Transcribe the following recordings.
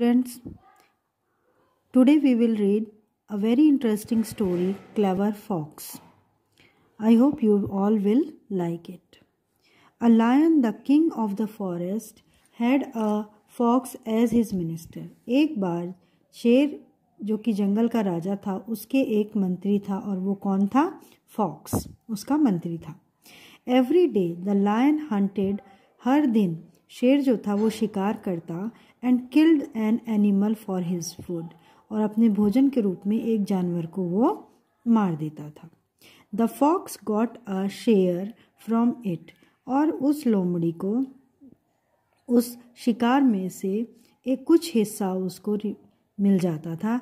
Friends, today we will read a very interesting story, Clever Fox. I hope you all will like it. A lion, the king of the forest, had a fox as his minister. एक बार शेर जो कि जंगल का राजा था उसके एक मंत्री था और वो कौन था फॉक्स उसका मंत्री था every day the lion hunted हर दिन शेर जो था वो शिकार करता and killed an animal for his food और अपने भोजन के रूप में एक जानवर को वो मार देता था the fox got a share from it और उस लोमड़ी को उस शिकार में से एक कुछ हिस्सा उसको मिल जाता था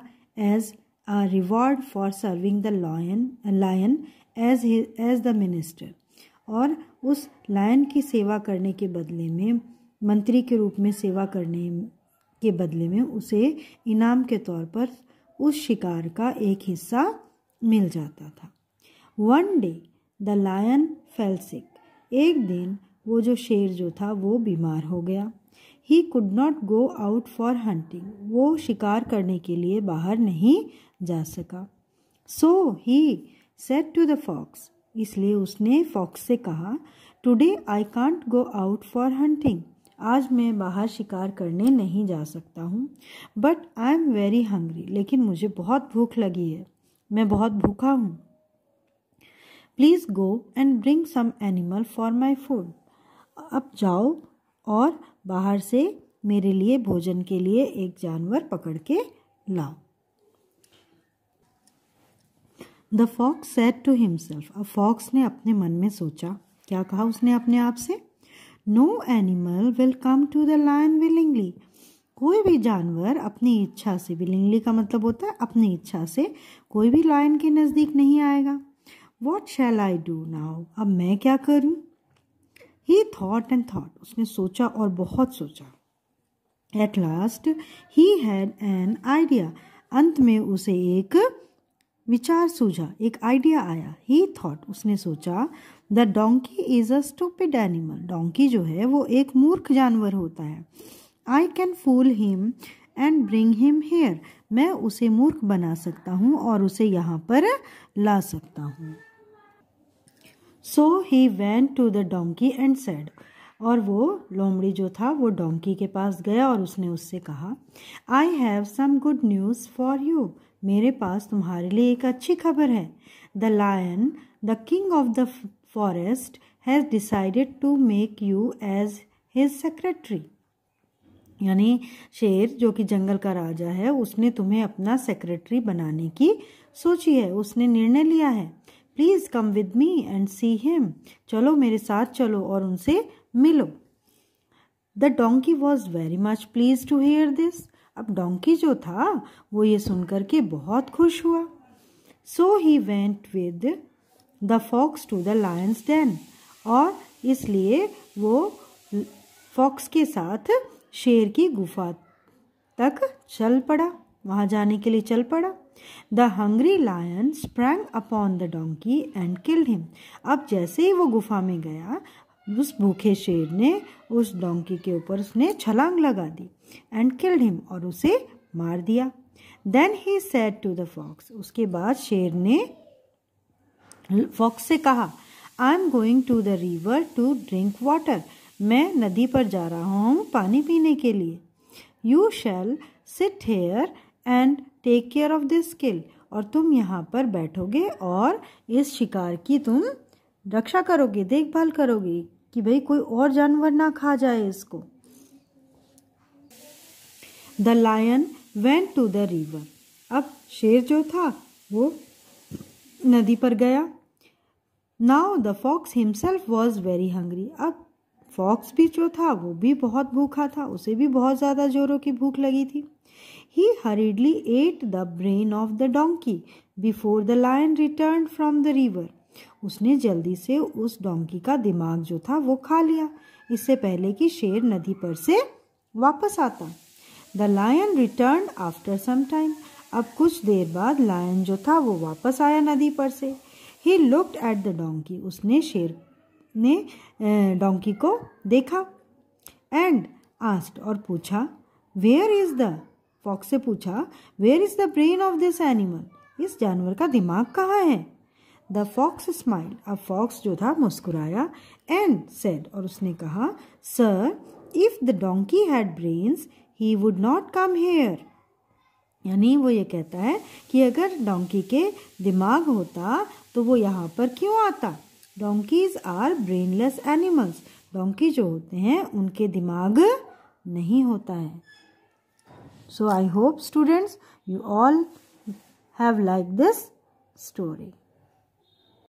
as a reward for serving the lion lion as as the minister और उस लायन की सेवा करने के बदले में मंत्री के रूप में सेवा करने के बदले में उसे इनाम के तौर पर उस शिकार का एक हिस्सा मिल जाता था one day the lion fell sick एक दिन वो जो शेर जो था वो बीमार हो गया he could not go out for hunting वो शिकार करने के लिए बाहर नहीं जा सका so he said to the fox इसलिए उसने फॉक्स से कहा today I can't go out for hunting आज मैं बाहर शिकार करने नहीं जा सकता हूँ but I am very hungry लेकिन मुझे बहुत भूख लगी है मैं बहुत भूखा हूँ please go and bring some animal for my food अब जाओ और बाहर से मेरे लिए भोजन के लिए एक जानवर पकड़ के लाओ the fox said to himself अब फॉक्स ने अपने मन में सोचा क्या कहा उसने अपने आप से no animal will come to the lion willingly कोई भी जानवर अपनी इच्छा से विलिंगली का मतलब होता है अपनी इच्छा से कोई भी लायन के नज़दीक नहीं आएगा what shall I do now अब मैं क्या करूँ ही थॉट एंड थॉट उसने सोचा और बहुत सोचा at last he had an idea अंत में उसे एक विचार सूझा एक आइडिया आया ही थॉट उसने सोचा the donkey is a stupid animal donkey जो है वो एक मूर्ख जानवर होता है I can fool him and bring him here मैं उसे मूर्ख बना सकता हूँ और उसे यहाँ पर ला सकता हूँ so he went to the donkey and said और वो लोमड़ी जो था वो डोंकी के पास गया और उसने उससे कहा I have some good news for you मेरे पास तुम्हारे लिए एक अच्छी खबर है the lion the king of the forest has decided to make you as his secretary यानी शेर जो कि जंगल का राजा है उसने तुम्हें अपना सेक्रेटरी बनाने की सोची है उसने निर्णय लिया है please come with me and see him चलो मेरे साथ चलो और उनसे मिलो the donkey was very much pleased to hear this अब डोंकी जो था वो ये सुनकर के बहुत खुश हुआ so he went with the fox to the lion's den और इसलिए वो फॉक्स के साथ शेर की गुफा तक चल पड़ा वहाँ जाने के लिए चल पड़ा the hungry lion sprang upon the donkey and killed him अब जैसे ही वो गुफा में गया उस भूखे शेर ने उस डोंकी के ऊपर उसने छलांग लगा दी एंड किल्ड हिम और उसे मार दिया then he said to the fox उसके बाद शेर ने फॉक्स से कहा I am going to the river to drink water मैं नदी पर जा रहा हूँ पानी पीने के लिए you shall sit here and take care of this kill और तुम यहाँ पर बैठोगे और इस शिकार की तुम रक्षा करोगे देखभाल करोगे कि भाई कोई और जानवर ना खा जाए इसको the lion went to the river अब शेर जो था वो नदी पर गया now the fox himself was very hungry अब फॉक्स भी जो था वो भी बहुत भूखा था उसे भी बहुत ज़्यादा जोरों की भूख लगी थी he hurriedly ate the brain of the donkey before the lion return from the river उसने जल्दी से उस डोंकी का दिमाग जो था वो खा लिया इससे पहले कि शेर नदी पर से वापस आता the lion return after some time अब कुछ देर बाद लायन जो था वो वापस आया नदी पर से he looked at the donkey उसने शेर ने डोंकी को देखा एंड आस्ट और पूछा वेयर इज़ द फॉक्स से पूछा where is the brain of this animal इस जानवर का दिमाग कहाँ है द फॉक्स स्माइल अब फॉक्स जो था मुस्कुराया एंड सेड और उसने कहा sir if the donkey had brains he would not come here यानी वो ये कहता है कि अगर डोंकी के दिमाग होता तो वो यहाँ पर क्यों आता donkeys are brainless animals donkey जो होते हैं उनके दिमाग नहीं होता है so I hope students you all have like this story